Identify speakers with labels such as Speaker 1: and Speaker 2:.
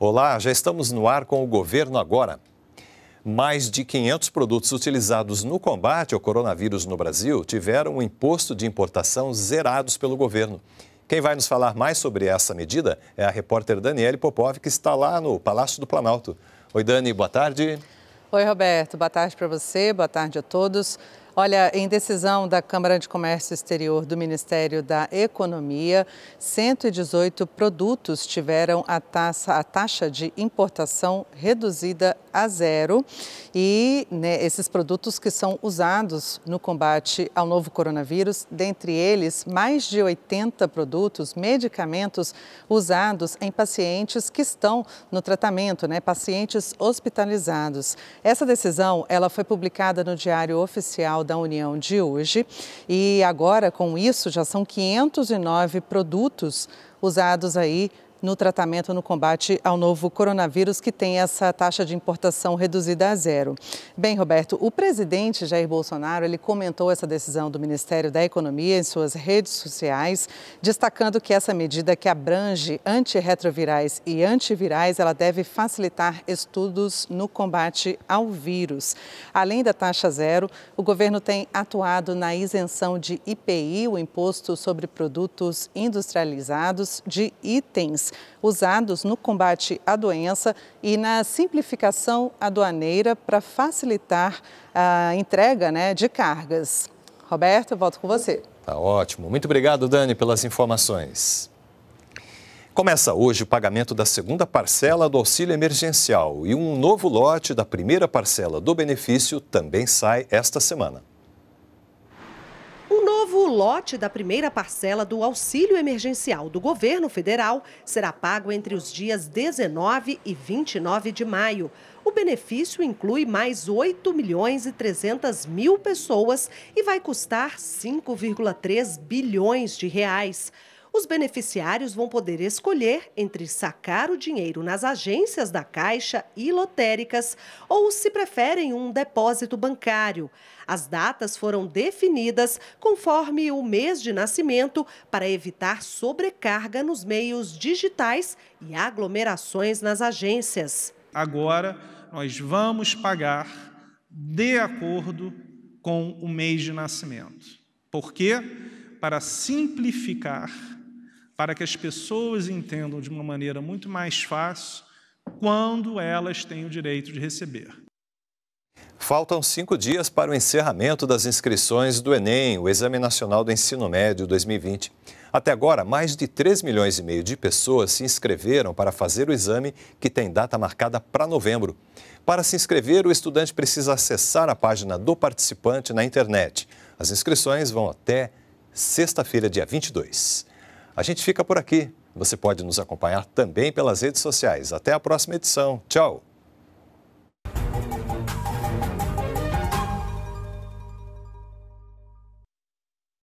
Speaker 1: Olá, já estamos no ar com o governo agora. Mais de 500 produtos utilizados no combate ao coronavírus no Brasil tiveram o imposto de importação zerados pelo governo. Quem vai nos falar mais sobre essa medida é a repórter Daniele Popov, que está lá no Palácio do Planalto. Oi, Dani, boa tarde.
Speaker 2: Oi, Roberto, boa tarde para você, boa tarde a todos. Olha, em decisão da Câmara de Comércio Exterior do Ministério da Economia, 118 produtos tiveram a, a taxa de importação reduzida a zero. E né, esses produtos que são usados no combate ao novo coronavírus, dentre eles, mais de 80 produtos, medicamentos usados em pacientes que estão no tratamento, né, pacientes hospitalizados. Essa decisão ela foi publicada no Diário Oficial da União de hoje. E agora, com isso, já são 509 produtos usados aí no tratamento no combate ao novo coronavírus, que tem essa taxa de importação reduzida a zero. Bem, Roberto, o presidente Jair Bolsonaro ele comentou essa decisão do Ministério da Economia em suas redes sociais, destacando que essa medida que abrange antirretrovirais e antivirais, ela deve facilitar estudos no combate ao vírus. Além da taxa zero, o governo tem atuado na isenção de IPI, o imposto sobre produtos industrializados, de itens usados no combate à doença e na simplificação aduaneira para facilitar a entrega né, de cargas. Roberto, volto com você.
Speaker 1: Tá ótimo. Muito obrigado, Dani, pelas informações. Começa hoje o pagamento da segunda parcela do auxílio emergencial e um novo lote da primeira parcela do benefício também sai esta semana
Speaker 3: novo lote da primeira parcela do auxílio emergencial do governo federal será pago entre os dias 19 e 29 de maio. O benefício inclui mais 8 milhões e 300 mil pessoas e vai custar 5,3 bilhões de reais os beneficiários vão poder escolher entre sacar o dinheiro nas agências da Caixa e lotéricas ou, se preferem, um depósito bancário. As datas foram definidas conforme o mês de nascimento para evitar sobrecarga nos meios digitais e aglomerações nas agências. Agora, nós vamos pagar de acordo
Speaker 1: com o mês de nascimento. Por quê? Para simplificar para que as pessoas entendam de uma maneira muito mais fácil quando elas têm o direito de receber. Faltam cinco dias para o encerramento das inscrições do Enem, o Exame Nacional do Ensino Médio 2020. Até agora, mais de 3 milhões e meio de pessoas se inscreveram para fazer o exame, que tem data marcada para novembro. Para se inscrever, o estudante precisa acessar a página do participante na internet. As inscrições vão até sexta-feira, dia 22. A gente fica por aqui. Você pode nos acompanhar também pelas redes sociais. Até a próxima edição. Tchau!